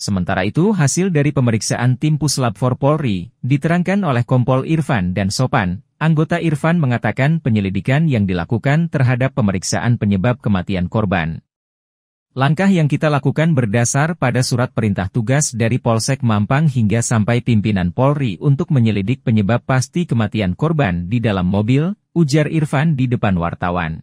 Sementara itu, hasil dari pemeriksaan tim Puslab for Polri, diterangkan oleh Kompol Irfan dan Sopan, anggota Irfan mengatakan penyelidikan yang dilakukan terhadap pemeriksaan penyebab kematian korban. Langkah yang kita lakukan berdasar pada surat perintah tugas dari Polsek Mampang hingga sampai pimpinan Polri untuk menyelidik penyebab pasti kematian korban di dalam mobil, ujar Irfan di depan wartawan.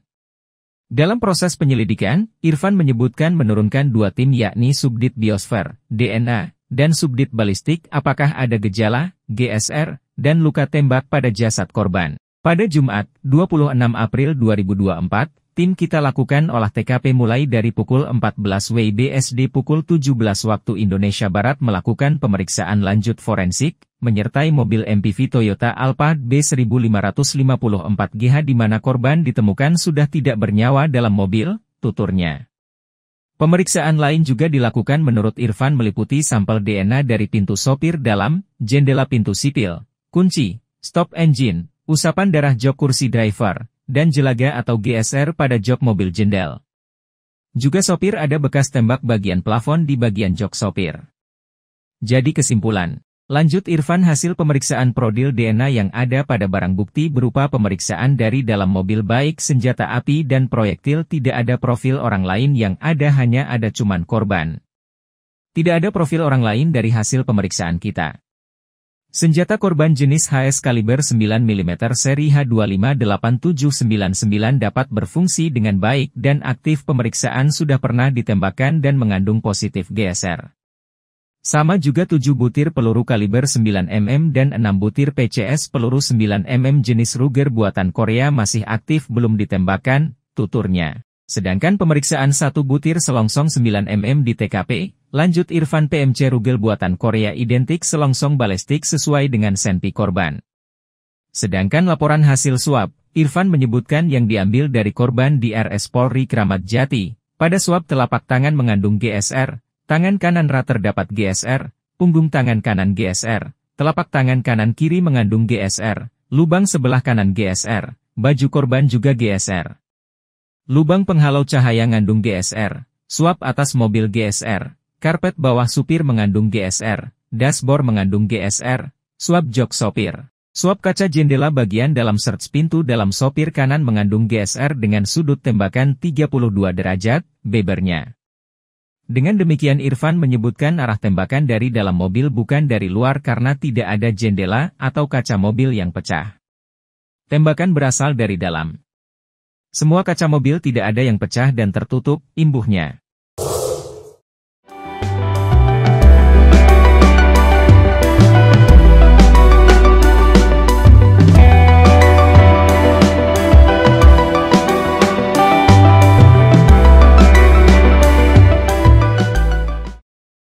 Dalam proses penyelidikan, Irfan menyebutkan menurunkan dua tim yakni Subdit Biosfer, DNA, dan Subdit Balistik apakah ada gejala, GSR, dan luka tembak pada jasad korban. Pada Jumat, 26 April 2024, Tim kita lakukan olah TKP mulai dari pukul 14 WIB SD pukul 17 waktu Indonesia Barat melakukan pemeriksaan lanjut forensik, menyertai mobil MPV Toyota Alphard B1554GH di mana korban ditemukan sudah tidak bernyawa dalam mobil, tuturnya. Pemeriksaan lain juga dilakukan menurut Irfan meliputi sampel DNA dari pintu sopir dalam, jendela pintu sipil, kunci, stop engine, usapan darah jok kursi driver, dan jelaga atau GSR pada jok mobil jendel. Juga sopir ada bekas tembak bagian plafon di bagian jok sopir. Jadi kesimpulan, lanjut Irfan hasil pemeriksaan prodil DNA yang ada pada barang bukti berupa pemeriksaan dari dalam mobil baik senjata api dan proyektil tidak ada profil orang lain yang ada hanya ada cuman korban. Tidak ada profil orang lain dari hasil pemeriksaan kita. Senjata korban jenis HS kaliber 9 mm seri H258799 dapat berfungsi dengan baik dan aktif pemeriksaan sudah pernah ditembakkan dan mengandung positif GSR. Sama juga 7 butir peluru kaliber 9 mm dan 6 butir PCS peluru 9 mm jenis Ruger buatan Korea masih aktif belum ditembakkan, tuturnya. Sedangkan pemeriksaan satu butir selongsong 9 mm di TKP, lanjut Irfan PMC Rugel buatan Korea identik selongsong balistik sesuai dengan senpi korban. Sedangkan laporan hasil swab, Irfan menyebutkan yang diambil dari korban di RS Polri Kramat Jati, pada swab telapak tangan mengandung GSR, tangan kanan rata terdapat GSR, punggung tangan kanan GSR, telapak tangan kanan kiri mengandung GSR, lubang sebelah kanan GSR, baju korban juga GSR. Lubang penghalau cahaya ngandung GSR, suap atas mobil GSR, karpet bawah supir mengandung GSR, dashboard mengandung GSR, suap jok sopir. Suap kaca jendela bagian dalam search pintu dalam sopir kanan mengandung GSR dengan sudut tembakan 32 derajat, bebernya. Dengan demikian Irfan menyebutkan arah tembakan dari dalam mobil bukan dari luar karena tidak ada jendela atau kaca mobil yang pecah. Tembakan berasal dari dalam. Semua kaca mobil tidak ada yang pecah dan tertutup, imbuhnya.